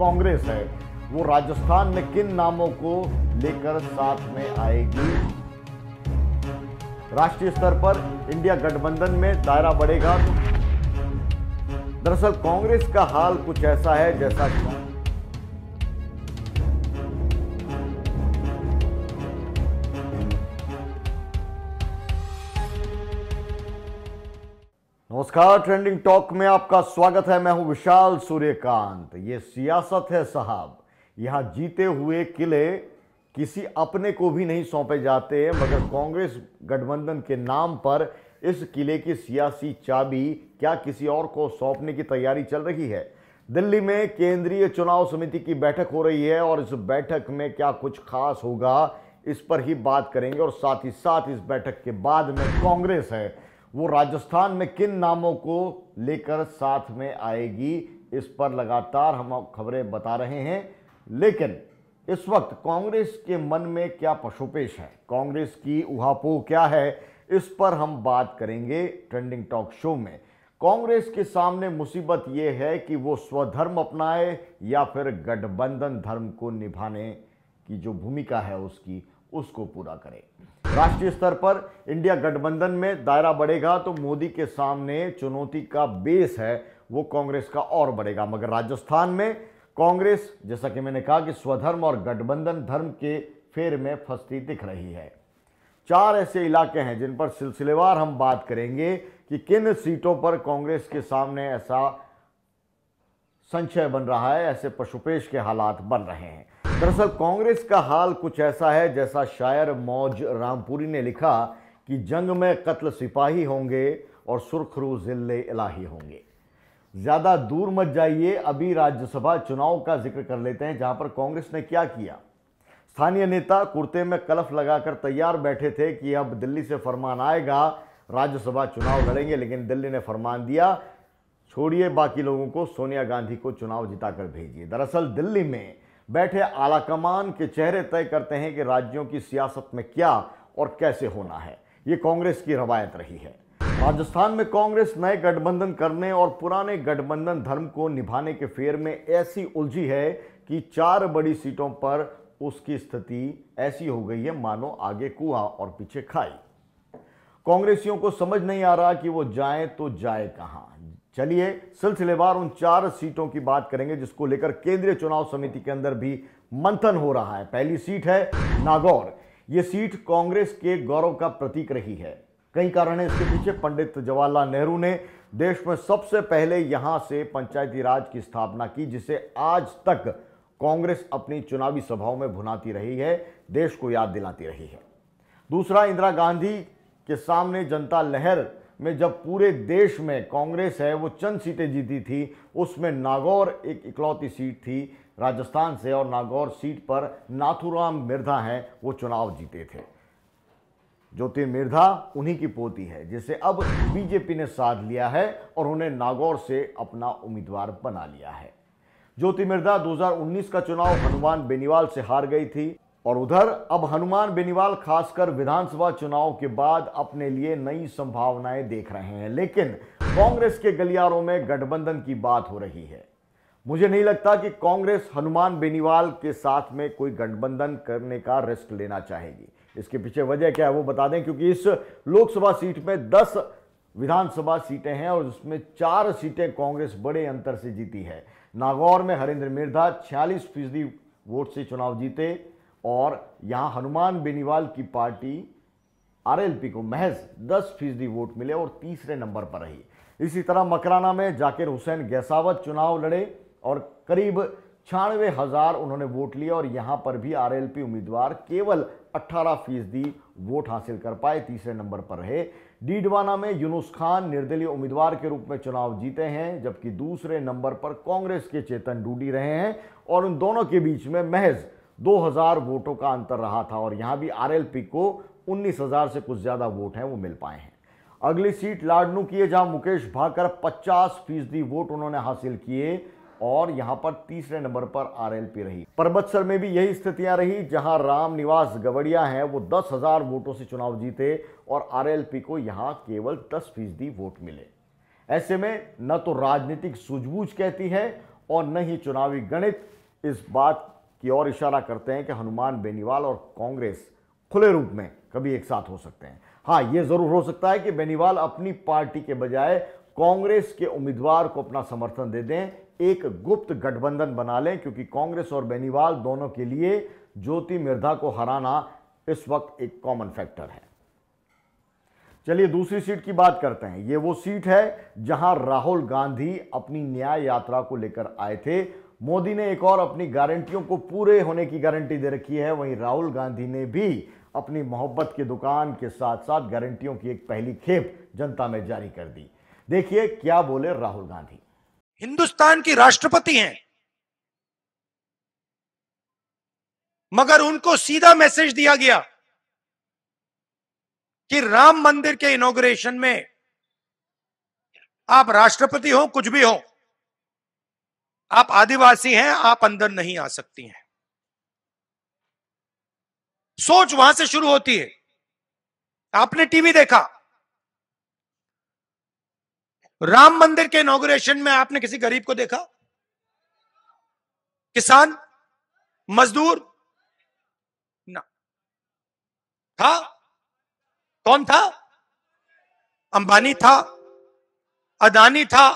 कांग्रेस है वो राजस्थान में किन नामों को लेकर साथ में आएगी राष्ट्रीय स्तर पर इंडिया गठबंधन में दायरा बढ़ेगा दरअसल कांग्रेस का हाल कुछ ऐसा है जैसा कि नमस्कार ट्रेंडिंग टॉक में आपका स्वागत है मैं हूं विशाल सूर्यकांत ये सियासत है साहब यहां जीते हुए किले किसी अपने को भी नहीं सौंपे जाते मगर कांग्रेस गठबंधन के नाम पर इस किले की सियासी चाबी क्या किसी और को सौंपने की तैयारी चल रही है दिल्ली में केंद्रीय चुनाव समिति की बैठक हो रही है और इस बैठक में क्या कुछ खास होगा इस पर ही बात करेंगे और साथ ही साथ इस बैठक के बाद में कांग्रेस है वो राजस्थान में किन नामों को लेकर साथ में आएगी इस पर लगातार हम खबरें बता रहे हैं लेकिन इस वक्त कांग्रेस के मन में क्या पशुपेश है कांग्रेस की उहापोह क्या है इस पर हम बात करेंगे ट्रेंडिंग टॉक शो में कांग्रेस के सामने मुसीबत ये है कि वो स्वधर्म अपनाए या फिर गठबंधन धर्म को निभाने की जो भूमिका है उसकी उसको पूरा करे राष्ट्रीय स्तर पर इंडिया गठबंधन में दायरा बढ़ेगा तो मोदी के सामने चुनौती का बेस है वो कांग्रेस का और बढ़ेगा मगर राजस्थान में कांग्रेस जैसा कि मैंने कहा कि स्वधर्म और गठबंधन धर्म के फेर में फंसती दिख रही है चार ऐसे इलाके हैं जिन पर सिलसिलेवार हम बात करेंगे कि किन सीटों पर कांग्रेस के सामने ऐसा संशय बन रहा है ऐसे पशुपेश के हालात बन रहे हैं दरअसल कांग्रेस का हाल कुछ ऐसा है जैसा शायर मौज रामपुरी ने लिखा कि जंग में कत्ल सिपाही होंगे और सुरखरू जिले इलाही होंगे ज़्यादा दूर मत जाइए अभी राज्यसभा चुनाव का जिक्र कर लेते हैं जहां पर कांग्रेस ने क्या किया स्थानीय नेता कुर्ते में कलफ लगाकर तैयार बैठे थे कि अब दिल्ली से फरमान आएगा राज्यसभा चुनाव लड़ेंगे लेकिन दिल्ली ने फरमान दिया छोड़िए बाकी लोगों को सोनिया गांधी को चुनाव जिताकर भेजिए दरअसल दिल्ली में बैठे आलाकमान के चेहरे तय करते हैं कि राज्यों की सियासत में क्या और कैसे होना है ये कांग्रेस की रवायत रही है राजस्थान में कांग्रेस नए गठबंधन करने और पुराने गठबंधन धर्म को निभाने के फेर में ऐसी उलझी है कि चार बड़ी सीटों पर उसकी स्थिति ऐसी हो गई है मानो आगे कुआ और पीछे खाई कांग्रेसियों को समझ नहीं आ रहा कि वो जाए तो जाए कहाँ चलिए सिलसिलेवार उन चार सीटों की बात करेंगे जिसको लेकर केंद्रीय चुनाव समिति के अंदर भी मंथन हो रहा है पहली सीट है नागौर ये सीट कांग्रेस के गौरव का प्रतीक रही है कई कारण है इसके पीछे पंडित जवाहरलाल नेहरू ने देश में सबसे पहले यहां से पंचायती राज की स्थापना की जिसे आज तक कांग्रेस अपनी चुनावी सभाओं में भुनाती रही है देश को याद दिलाती रही है दूसरा इंदिरा गांधी के सामने जनता लहर में जब पूरे देश में कांग्रेस है वो चंद सीटें जीती थी उसमें नागौर एक इकलौती सीट थी राजस्थान से और नागौर सीट पर नाथुराम मिर्धा हैं वो चुनाव जीते थे ज्योति मिर्धा उन्हीं की पोती है जिसे अब बीजेपी ने साध लिया है और उन्हें नागौर से अपना उम्मीदवार बना लिया है ज्योति मिर्धा 2019 का चुनाव हनुमान बेनीवाल से हार गई थी और उधर अब हनुमान बेनीवाल खासकर विधानसभा चुनाव के बाद अपने लिए नई संभावनाएं देख रहे हैं लेकिन कांग्रेस के गलियारों में गठबंधन की बात हो रही है मुझे नहीं लगता कि कांग्रेस हनुमान बेनीवाल के साथ में कोई गठबंधन करने का रिस्क लेना चाहेगी इसके पीछे वजह क्या है वो बता दें क्योंकि इस लोकसभा सीट में दस विधानसभा सीटें हैं और उसमें चार सीटें कांग्रेस बड़े अंतर से जीती है नागौर में हरेंद्र मिर्धा छियालीस फीसदी वोट से चुनाव जीते और यहाँ हनुमान बेनीवाल की पार्टी आरएलपी को महज 10 फीसदी वोट मिले और तीसरे नंबर पर रही इसी तरह मकराना में जाकिर हुसैन गैसावत चुनाव लड़े और करीब छियानवे हज़ार उन्होंने वोट लिए और यहाँ पर भी आरएलपी उम्मीदवार केवल 18 फीसदी वोट हासिल कर पाए तीसरे नंबर पर रहे डीडवाना में यूनुस खान निर्दलीय उम्मीदवार के रूप में चुनाव जीते हैं जबकि दूसरे नंबर पर कांग्रेस के चेतन डूडी रहे हैं और उन दोनों के बीच में महज 2000 वोटों का अंतर रहा था और यहाँ भी आरएलपी को 19,000 से कुछ ज़्यादा वोट हैं वो मिल पाए हैं अगली सीट लाडनू की है जहां मुकेश भाकर पचास फीसदी वोट उन्होंने हासिल किए और यहां पर तीसरे नंबर पर आरएलपी रही परबतसर में भी यही स्थितियां रही जहां राम निवास गवड़िया हैं वो दस हजार वोटों से चुनाव जीते और आर को यहां केवल दस फीसदी वोट मिले ऐसे में न तो राजनीतिक सूझबूझ कहती है और न ही चुनावी गणित इस बात की ओर इशारा करते हैं कि हनुमान बेनीवाल और कांग्रेस खुले रूप में कभी एक साथ हो सकते हैं हाँ ये जरूर हो सकता है कि बेनीवाल अपनी पार्टी के बजाय कांग्रेस के उम्मीदवार को अपना समर्थन दे दें एक गुप्त गठबंधन बना लें क्योंकि कांग्रेस और बेनीवाल दोनों के लिए ज्योति मिर्धा को हराना इस वक्त एक कॉमन फैक्टर है चलिए दूसरी सीट की बात करते हैं ये वो सीट है जहां राहुल गांधी अपनी न्याय यात्रा को लेकर आए थे मोदी ने एक और अपनी गारंटियों को पूरे होने की गारंटी दे रखी है वहीं राहुल गांधी ने भी अपनी मोहब्बत की दुकान के साथ साथ गारंटियों की एक पहली खेप जनता में जारी कर दी देखिए क्या बोले राहुल गांधी हिंदुस्तान की राष्ट्रपति हैं मगर उनको सीधा मैसेज दिया गया कि राम मंदिर के इनोग्रेशन में आप राष्ट्रपति हो कुछ भी हो आप आदिवासी हैं आप अंदर नहीं आ सकती हैं सोच वहां से शुरू होती है आपने टीवी देखा राम मंदिर के इनोग्रेशन में आपने किसी गरीब को देखा किसान मजदूर ना था कौन था अंबानी था अदानी था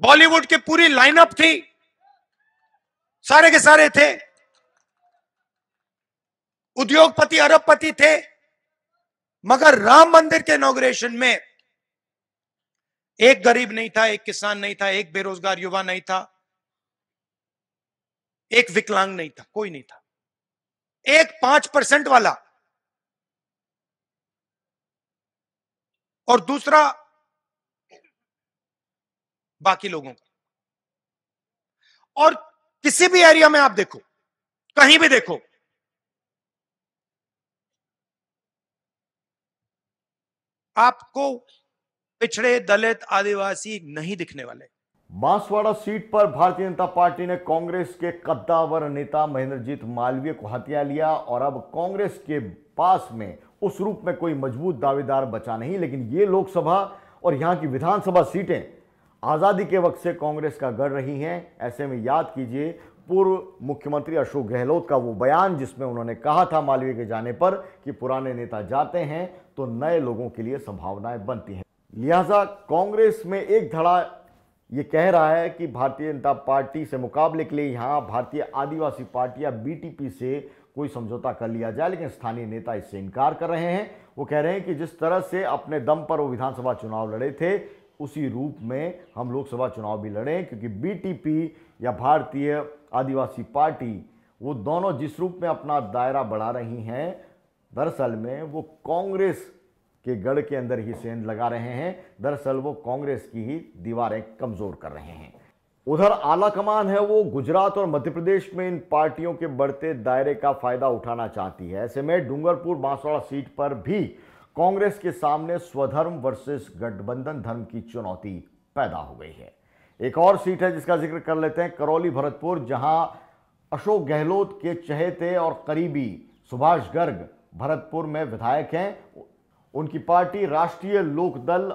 बॉलीवुड की पूरी लाइनअप थी सारे के सारे थे उद्योगपति अरबपति थे मगर राम मंदिर के इनोग्रेशन में एक गरीब नहीं था एक किसान नहीं था एक बेरोजगार युवा नहीं था एक विकलांग नहीं था कोई नहीं था एक पांच परसेंट वाला और दूसरा बाकी लोगों का और किसी भी एरिया में आप देखो कहीं भी देखो आपको पिछड़े दलित आदिवासी नहीं दिखने वाले बांसवाड़ा सीट पर भारतीय जनता पार्टी ने कांग्रेस के कद्दावर नेता महेंद्रजीत मालवीय को हत्या लिया और अब कांग्रेस के पास में उस रूप में कोई मजबूत दावेदार बचा नहीं लेकिन ये लोकसभा और यहां की विधानसभा सीटें आज़ादी के वक्त से कांग्रेस का गढ़ रही हैं ऐसे में याद कीजिए पूर्व मुख्यमंत्री अशोक गहलोत का वो बयान जिसमें उन्होंने कहा था मालवीय के जाने पर कि पुराने नेता जाते हैं तो नए लोगों के लिए संभावनाएं बनती हैं लिहाजा कांग्रेस में एक धड़ा ये कह रहा है कि भारतीय जनता पार्टी से मुकाबले के लिए यहाँ भारतीय आदिवासी पार्टी या बीटीपी से कोई समझौता कर लिया जाए लेकिन स्थानीय नेता इससे इनकार कर रहे हैं वो कह रहे हैं कि जिस तरह से अपने दम पर वो विधानसभा चुनाव लड़े थे उसी रूप में हम लोकसभा चुनाव भी लड़ें क्योंकि बीटीपी या भारतीय आदिवासी पार्टी वो दोनों जिस रूप में अपना दायरा बढ़ा रही हैं दरअसल में वो कांग्रेस के गढ़ के अंदर ही सेंध लगा रहे हैं दरअसल वो कांग्रेस की ही दीवारें कमज़ोर कर रहे हैं उधर आला कमान है वो गुजरात और मध्य प्रदेश में इन पार्टियों के बढ़ते दायरे का फायदा उठाना चाहती है ऐसे में डूंगरपुर बांसवाड़ा सीट पर भी कांग्रेस के सामने स्वधर्म वर्सेस गठबंधन धर्म की चुनौती पैदा हो गई है एक और सीट है जिसका जिक्र कर लेते हैं करौली भरतपुर जहां अशोक गहलोत के चहेते और करीबी सुभाष गर्ग भरतपुर में विधायक हैं उनकी पार्टी राष्ट्रीय लोकदल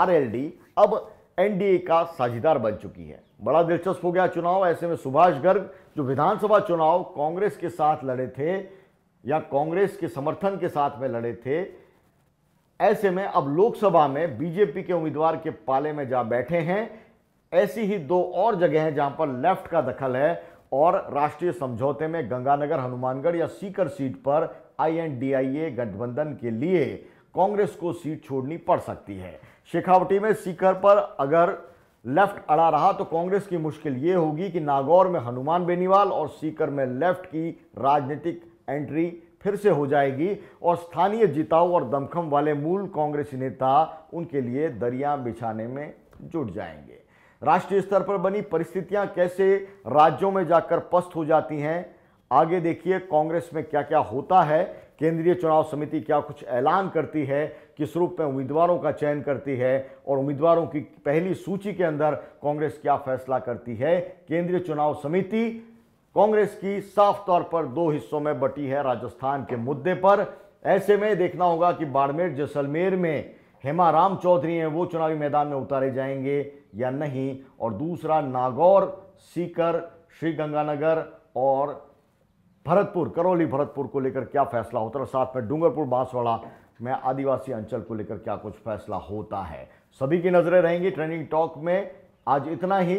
आरएलडी अब एनडीए का साझेदार बन चुकी है बड़ा दिलचस्प हो गया चुनाव ऐसे में सुभाष गर्ग जो विधानसभा चुनाव कांग्रेस के साथ लड़े थे या कांग्रेस के समर्थन के साथ में लड़े थे ऐसे में अब लोकसभा में बीजेपी के उम्मीदवार के पाले में जा बैठे हैं ऐसी ही दो और जगह हैं जहां पर लेफ्ट का दखल है और राष्ट्रीय समझौते में गंगानगर हनुमानगढ़ या सीकर सीट पर आईएनडीआईए गठबंधन के लिए कांग्रेस को सीट छोड़नी पड़ सकती है शेखावटी में सीकर पर अगर लेफ्ट अड़ा रहा तो कांग्रेस की मुश्किल ये होगी कि नागौर में हनुमान बेनीवाल और सीकर में लेफ्ट की राजनीतिक एंट्री फिर से हो जाएगी और स्थानीय जिताऊ और दमखम वाले मूल कांग्रेसी नेता उनके लिए दरिया बिछाने में जुट जाएंगे राष्ट्रीय स्तर पर बनी परिस्थितियां कैसे राज्यों में जाकर पस्त हो जाती हैं आगे देखिए कांग्रेस में क्या क्या होता है केंद्रीय चुनाव समिति क्या कुछ ऐलान करती है किस रूप में उम्मीदवारों का चयन करती है और उम्मीदवारों की पहली सूची के अंदर कांग्रेस क्या फैसला करती है केंद्रीय चुनाव समिति कांग्रेस की साफ तौर पर दो हिस्सों में बटी है राजस्थान के मुद्दे पर ऐसे में देखना होगा कि बाड़मेर जैसलमेर में हेमा राम चौधरी हैं वो चुनावी मैदान में उतारे जाएंगे या नहीं और दूसरा नागौर सीकर श्रीगंगानगर और भरतपुर करौली भरतपुर को लेकर क्या फैसला होता है और साथ में डूंगरपुर बांसवाड़ा में आदिवासी अंचल को लेकर क्या कुछ फैसला होता है सभी की नज़रें रहेंगी ट्रेनिंग टॉक में आज इतना ही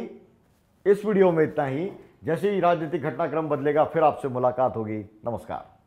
इस वीडियो में इतना ही जैसे ही राजनीतिक घटनाक्रम बदलेगा फिर आपसे मुलाकात होगी नमस्कार